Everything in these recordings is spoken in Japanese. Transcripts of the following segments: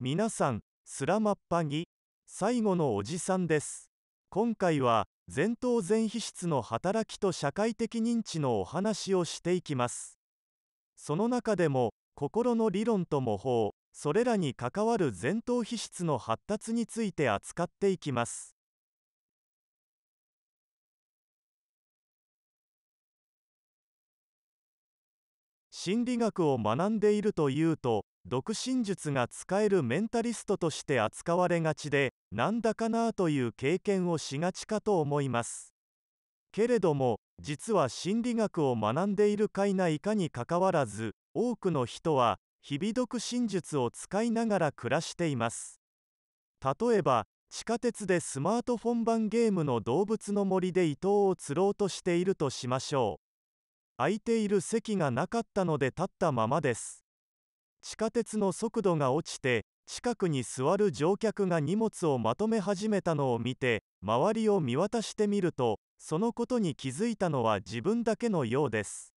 皆さん、スラマッパギ、最後のおじさんです。今回は、前頭前皮質の働きと社会的認知のお話をしていきます。その中でも、心の理論と模倣、それらに関わる前頭皮質の発達について扱っていきます。心理学を学んでいるというと独身術が使えるメンタリストとして扱われがちでなんだかなという経験をしがちかと思いますけれども実は心理学を学んでいるかいないかにかかわらず多くの人は日々独身術を使いながら暮らしています例えば地下鉄でスマートフォン版ゲームの動物の森で伊藤を釣ろうとしているとしましょう空いている席がなかったので立ったままです地下鉄の速度が落ちて近くに座る乗客が荷物をまとめ始めたのを見て周りを見渡してみるとそのことに気づいたのは自分だけのようです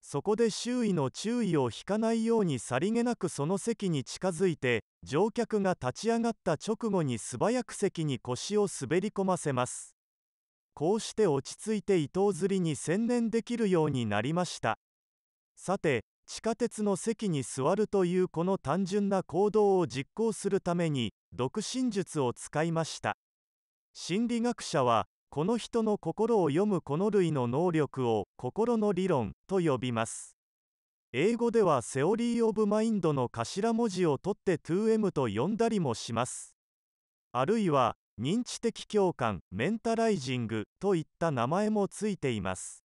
そこで周囲の注意を引かないようにさりげなくその席に近づいて乗客が立ち上がった直後に素早く席に腰を滑り込ませますこうして落ち着いて伊藤釣りに専念できるようになりましたさて地下鉄の席に座るというこの単純な行動を実行するために独身術を使いました心理学者はこの人の心を読むこの類の能力を心の理論と呼びます英語ではセオリー・オブ・マインドの頭文字を取って 2M と呼んだりもしますあるいは認知的共感メンタライジングといった名前もついています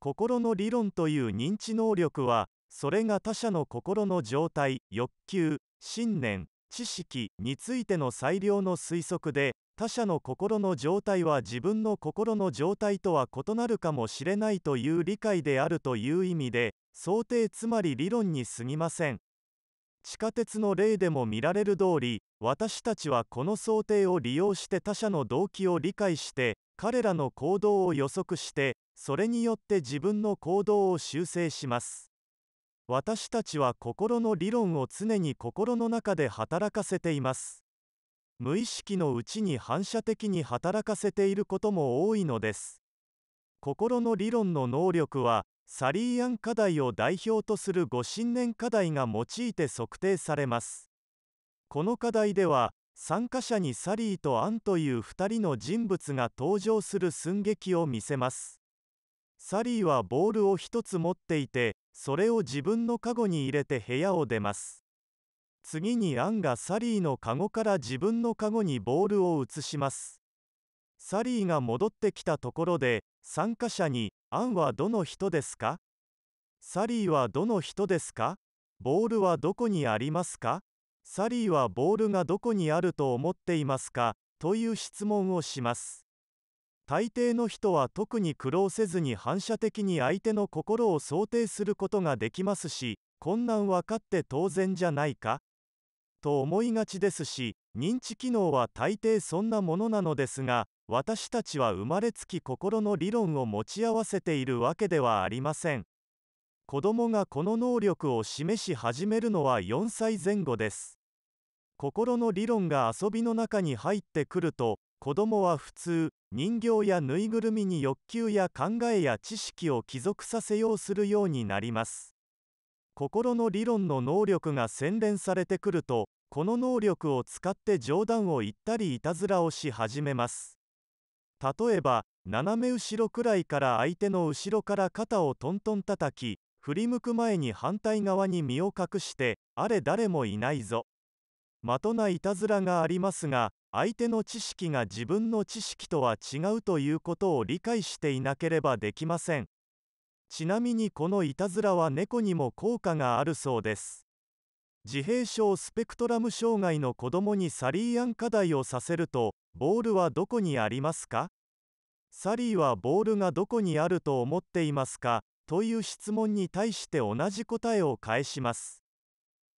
心の理論という認知能力はそれが他者の心の状態欲求信念知識についての最良の推測で他者の心の状態は自分の心の状態とは異なるかもしれないという理解であるという意味で想定つまり理論に過ぎません地下鉄の例でも見られる通り私たちはこの想定を利用して他者の動機を理解して彼らの行動を予測してそれによって自分の行動を修正します私たちは心の理論を常に心の中で働かせています無意識のうちに反射的に働かせていることも多いのです心の理論の能力はサリーアン課題を代表とする5信念課題が用いて測定されますこの課題では参加者にサリーとアンという2人の人物が登場する寸劇を見せますサリーはボールを1つ持っていてそれを自分のカゴに入れて部屋を出ます次にアンがサリーのカゴから自分のカゴにボールを移しますサリーが戻ってきたところで参加者に「アンはどの人ですか?」「サリーはどの人ですか?」「ボールはどこにありますか?」「サリーはボールがどこにあると思っていますか?」という質問をします大抵の人は特に苦労せずに反射的に相手の心を想定することができますしこんなん分かって当然じゃないかと思いがちですし認知機能は大抵そんなものなのですが私たちは生まれつき心の理論を持ち合わせているわけではありません子どもがこの能力を示し始めるのは4歳前後です心の理論が遊びの中に入ってくると子どもは普通人形やぬいぐるみに欲求や考えや知識を帰属させようするようになります心の理論の能力が洗練されてくるとこの能力を使って冗談を言ったりいたずらをし始めます例えば斜め後ろくらいから相手の後ろから肩をトントン叩き振り向く前に反対側に身を隠してあれ誰もいないぞ的ないたずらがありますが相手の知識が自分の知識とは違うということを理解していなければできませんちなみにこのいたずらは猫にも効果があるそうです自閉症スペクトラム障害の子供にサリーアン課題をさせるとボールはどこにありますかサリーはボールがどこにあると思っていますかという質問に対して同じ答えを返します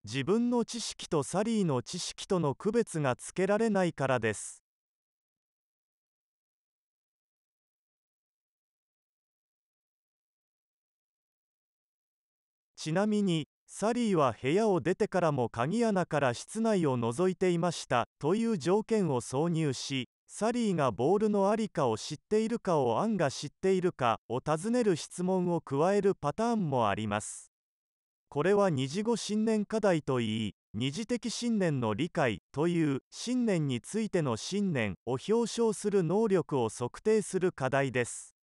自分の知識とサリーの知識との区別がつけられないからです。ちなみに、サリーは部屋を出てからも鍵穴から室内を覗いていましたという条件を挿入し、サリーがボールのありかを知っているかをアンが知っているかを尋ねる質問を加えるパターンもあります。これは二次後信念課題といい二次的信念の理解という信念についての信念を表彰する能力を測定する課題です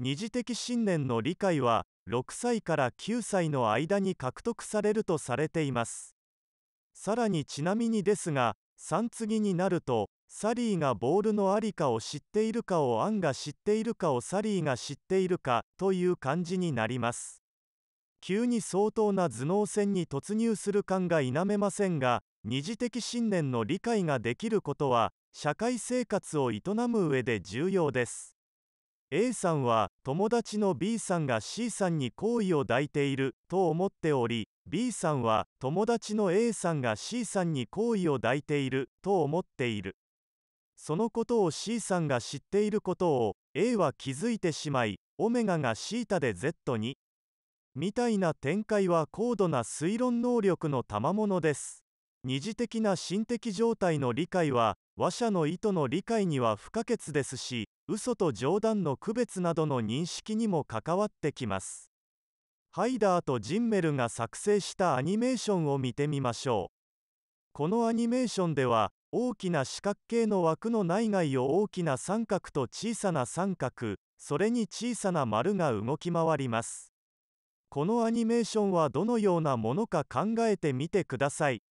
二次的信念の理解は6歳から9歳の間に獲得されるとされていますさらにちなみにですが3次になるとサリーがボールのありかを知っているかをアンが知っているかをサリーが知っているかという感じになります急に相当な頭脳戦に突入する感が否めませんが二次的信念の理解ができることは社会生活を営む上で重要です A さんは友達の B さんが C さんに好意を抱いていると思っており B さんは友達の A さんが C さんに好意を抱いていると思っているそのことを C さんが知っていることを A は気づいてしまいオメガが θ で Z にみたいな展開は高度な推論能力の賜物です二次的な心的状態の理解は話者の意図の理解には不可欠ですし嘘と冗談の区別などの認識にも関わってきますハイダーとジンメルが作成したアニメーションを見てみましょうこのアニメーションでは大きな四角形の枠の内外を大きな三角と小さな三角それに小さな丸が動き回りますこのアニメーションはどのようなものか考えてみてください。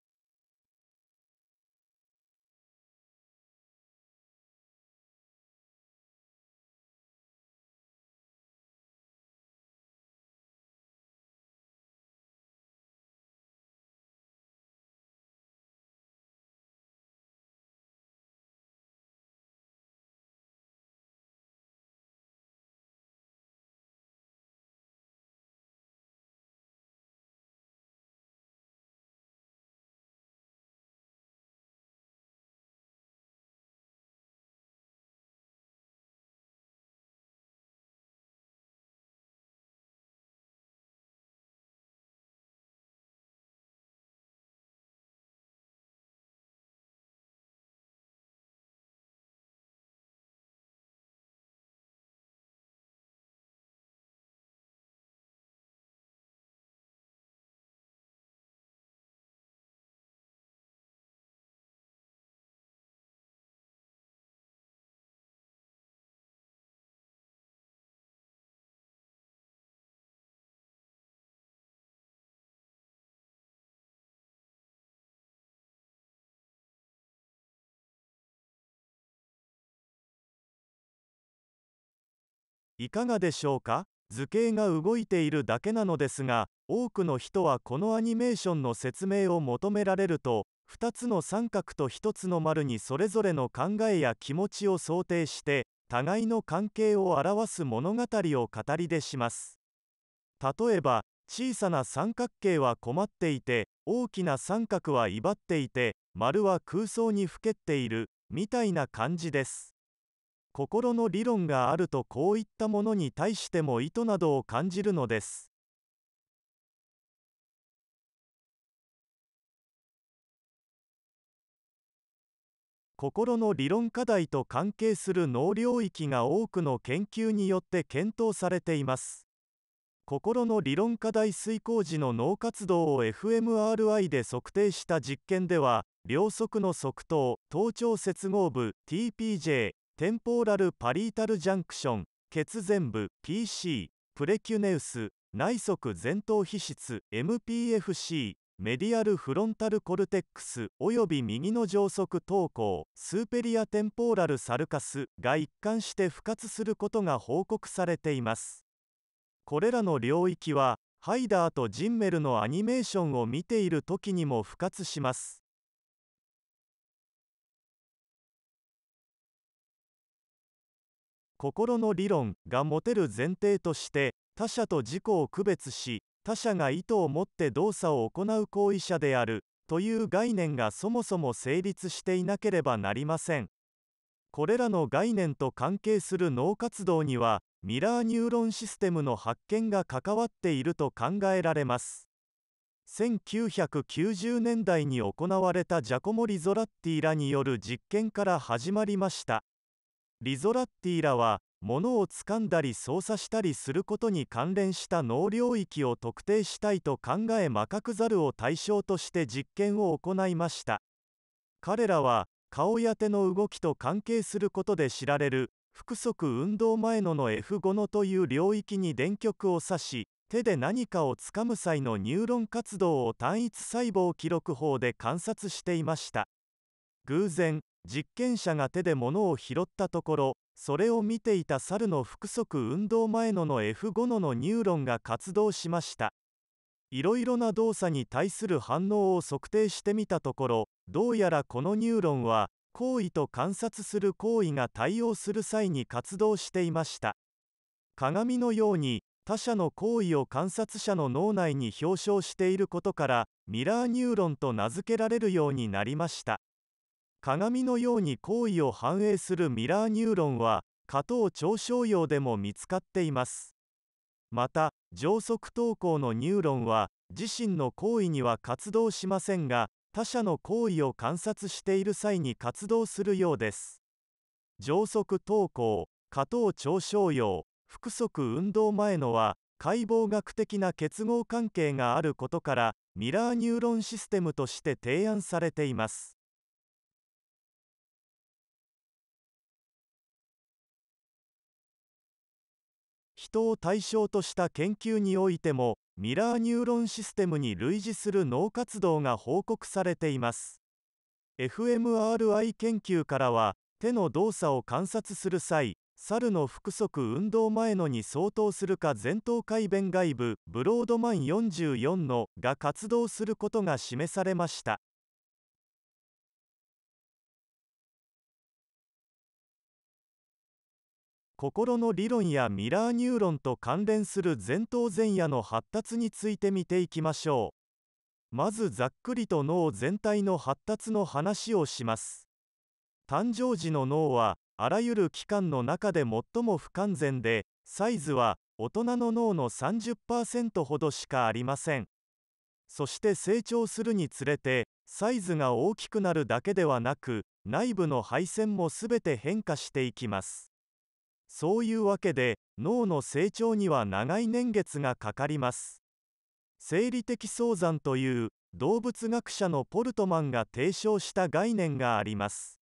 いかがでしょうか図形が動いているだけなのですが多くの人はこのアニメーションの説明を求められると2つの三角と1つの丸にそれぞれの考えや気持ちを想定して互いの関係を表す物語を語りでします例えば小さな三角形は困っていて大きな三角は威張っていて丸は空想にふけっているみたいな感じです心の理論があるとこういったものに対しても意図などを感じるのです。心の理論課題と関係する脳領域が多くの研究によって検討されています。心の理論課題遂行時の脳活動を fMRI で測定した実験では、両側の側頭、頭頂接合部 TPJ テンポーラルパリータルジャンクション血前部 PC プレキュネウス内側前頭皮質 MPFC メディアルフロンタルコルテックスおよび右の上側頭稿、スーペリアテンポーラルサルカスが一貫して不活することが報告されていますこれらの領域はハイダーとジンメルのアニメーションを見ている時にも不活します心の理論が持てる前提として他者と自己を区別し他者が意図を持って動作を行う行為者であるという概念がそもそも成立していなければなりませんこれらの概念と関係する脳活動にはミラーニューロンシステムの発見が関わっていると考えられます1990年代に行われたジャコモ・リゾラッティらによる実験から始まりましたリゾラッティらは物を掴んだり操作したりすることに関連した脳領域を特定したいと考えマカクザルを対象として実験を行いました彼らは顔や手の動きと関係することで知られる腹側運動前のの F5 のという領域に電極を刺し手で何かをつかむ際のニューロン活動を単一細胞記録法で観察していました偶然実験者が手で物を拾ったところそれを見ていた猿の腹側運動前のの F5 ののニューロンが活動しましたいろいろな動作に対する反応を測定してみたところどうやらこのニューロンは行為と観察する行為が対応する際に活動していました鏡のように他者の行為を観察者の脳内に表彰していることからミラーニューロンと名付けられるようになりました鏡のように行為を反映するミラーニューロンは下等超小葉でも見つかっていますまた上側投稿のニューロンは自身の行為には活動しませんが他者の行為を観察している際に活動するようです上側投稿加藤超小葉腹側運動前のは解剖学的な結合関係があることからミラーニューロンシステムとして提案されています人を対象とした研究においてもミラーニューロンシステムに類似する脳活動が報告されています fMRI 研究からは手の動作を観察する際猿の腹側運動前のに相当するか前頭回弁外部ブロードマン44のが活動することが示されました心の理論やミラーニューロンと関連する前頭前野の発達について見ていきましょうまずざっくりと脳全体の発達の話をします誕生時の脳はあらゆる器官の中で最も不完全でサイズは大人の脳の30%ほどしかありませんそして成長するにつれてサイズが大きくなるだけではなく内部の配線も全て変化していきますそういうわけで脳の成長には長い年月がかかります生理的早産という動物学者のポルトマンが提唱した概念があります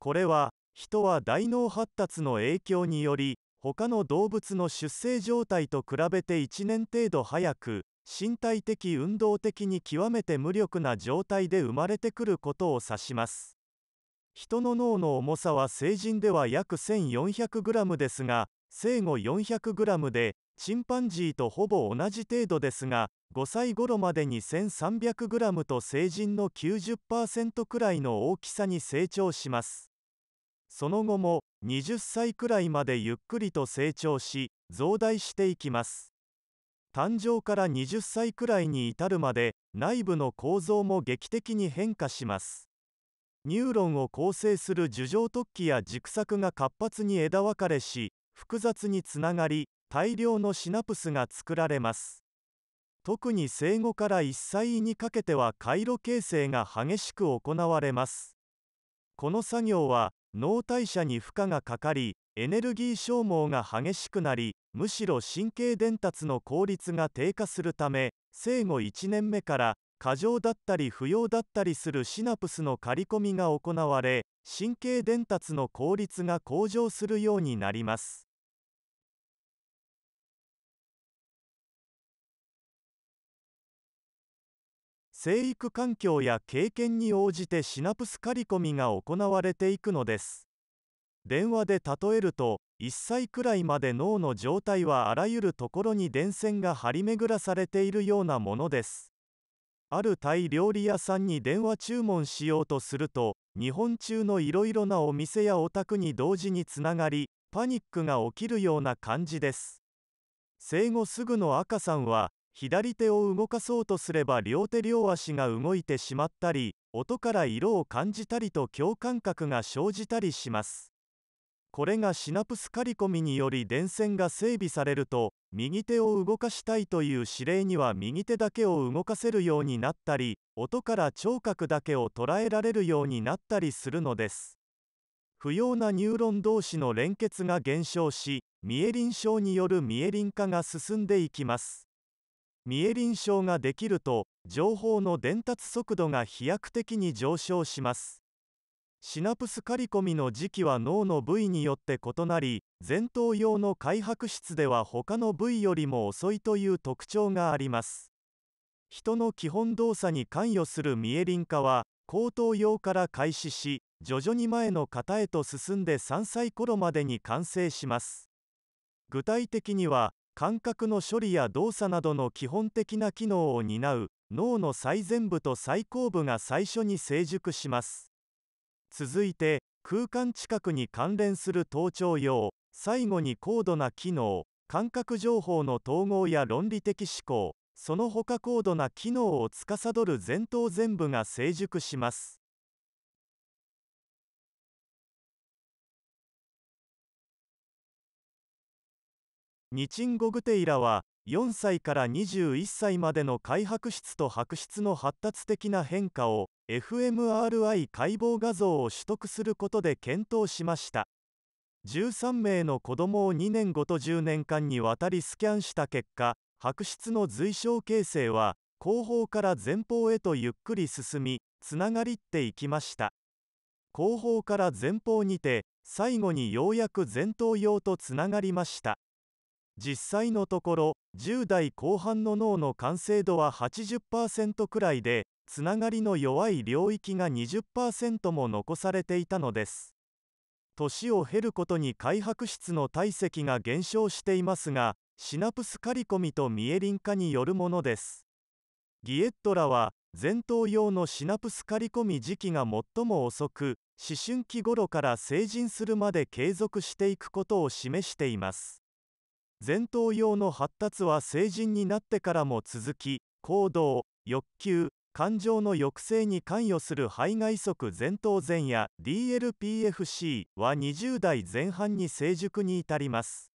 これは人は大脳発達の影響により他の動物の出生状態と比べて1年程度早く身体的運動的に極めて無力な状態で生まれてくることを指します人の脳の重さは成人では約 1400g ですが生後 400g でチンパンジーとほぼ同じ程度ですが5歳頃までに 1300g と成人の90%くらいの大きさに成長しますその後も20歳くらいまでゆっくりと成長し増大していきます誕生から20歳くらいに至るまで内部の構造も劇的に変化しますニューロンを構成する樹状突起や軸索が活発に枝分かれし複雑につながり大量のシナプスが作られます特に生後から1歳にかけては回路形成が激しく行われますこの作業は脳代謝に負荷がかかりエネルギー消耗が激しくなりむしろ神経伝達の効率が低下するため生後1年目から過剰だったり不要だったりするシナプスの刈り込みが行われ神経伝達の効率が向上するようになります生育環境や経験に応じてシナプス刈り込みが行われていくのです電話で例えると1歳くらいまで脳の状態はあらゆるところに電線が張り巡らされているようなものですあるタイ料理屋さんに電話注文しようとすると日本中のいろいろなお店やお宅に同時につながりパニックが起きるような感じです生後すぐの赤さんは左手を動かそうとすれば両手両足が動いてしまったり音から色を感じたりと共感覚が生じたりしますこれがシナプス刈り込みにより電線が整備されると右手を動かしたいという指令には右手だけを動かせるようになったり音から聴覚だけを捉えられるようになったりするのです不要なニューロン同士の連結が減少しミエリン症によるミエリン化が進んでいきますミエリン症ができると情報の伝達速度が飛躍的に上昇しますシナプス刈り込みの時期は脳の部位によって異なり前頭葉の開白室では他の部位よりも遅いという特徴があります人の基本動作に関与するミエリン化は後頭葉から開始し徐々に前の型へと進んで3歳頃までに完成します具体的には感覚の処理や動作などの基本的な機能を担う脳の最前部と最後部が最初に成熟します続いて空間近くに関連する盗聴用最後に高度な機能感覚情報の統合や論理的思考その他高度な機能を司る前頭全部が成熟します日ンゴグテイラは4歳から21歳までの開白質と白質の発達的な変化を FMRI 解剖画像を取得することで検討しました13名の子どもを2年ごと10年間にわたりスキャンした結果白質の随小形成は後方から前方へとゆっくり進みつながりっていきました後方から前方にて最後にようやく前頭葉とつながりました実際のところ10代後半の脳の完成度は80%くらいでつながりの弱い領域が20%も残されていたのです年を経ることに開白質の体積が減少していますがシナプス刈り込みとミエリン化によるものですギエットラは前頭用のシナプス刈り込み時期が最も遅く思春期頃から成人するまで継続していくことを示しています前頭葉の発達は成人になってからも続き行動欲求感情の抑制に関与する肺外側前頭前野 DLPFC は20代前半に成熟に至ります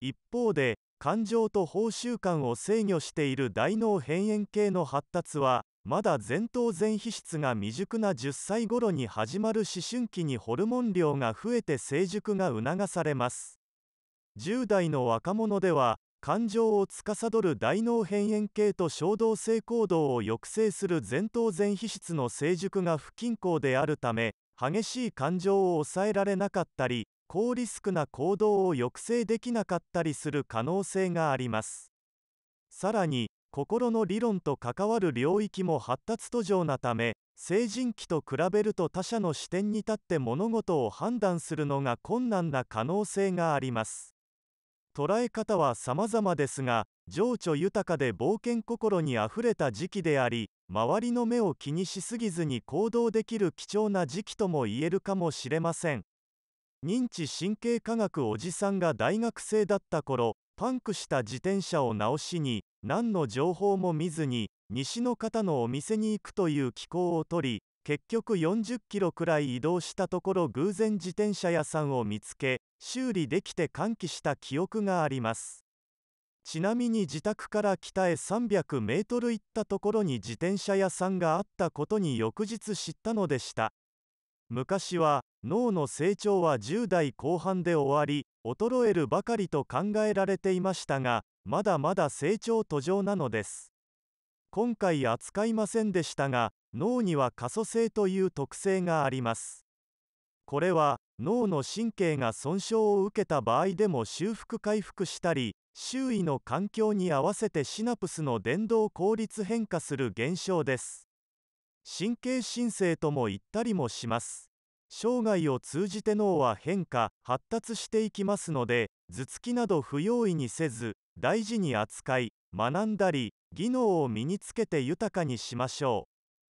一方で感情と報酬感を制御している大脳辺縁系の発達はまだ前頭前皮質が未熟な10歳頃に始まる思春期にホルモン量が増えて成熟が促されます10代の若者では感情を司る大脳辺縁系と衝動性行動を抑制する前頭前皮質の成熟が不均衡であるため激しい感情を抑えられなかったり高リスクな行動を抑制できなかったりする可能性がありますさらに心の理論と関わる領域も発達途上なため成人期と比べると他者の視点に立って物事を判断するのが困難な可能性があります捉え方は様々ですが情緒豊かで冒険心にあふれた時期であり周りの目を気にしすぎずに行動できる貴重な時期とも言えるかもしれません認知神経科学おじさんが大学生だった頃パンクした自転車を直しに何の情報も見ずに西の方のお店に行くという機構を取り結局40キロくらい移動したところ偶然自転車屋さんを見つけ修理できて歓喜した記憶がありますちなみに自宅から北へ300メートル行ったところに自転車屋さんがあったことに翌日知ったのでした昔は脳の成長は10代後半で終わり衰えるばかりと考えられていましたがまだまだ成長途上なのです今回扱いませんでしたが脳には可塑性という特性がありますこれは脳の神経が損傷を受けた場合でも修復回復したり周囲の環境に合わせてシナプスの伝動効率変化する現象です神経申請とも言ったりもします生涯を通じて脳は変化発達していきますので頭突きなど不用意にせず大事に扱い学んだり技能を身につけて豊かにしましょう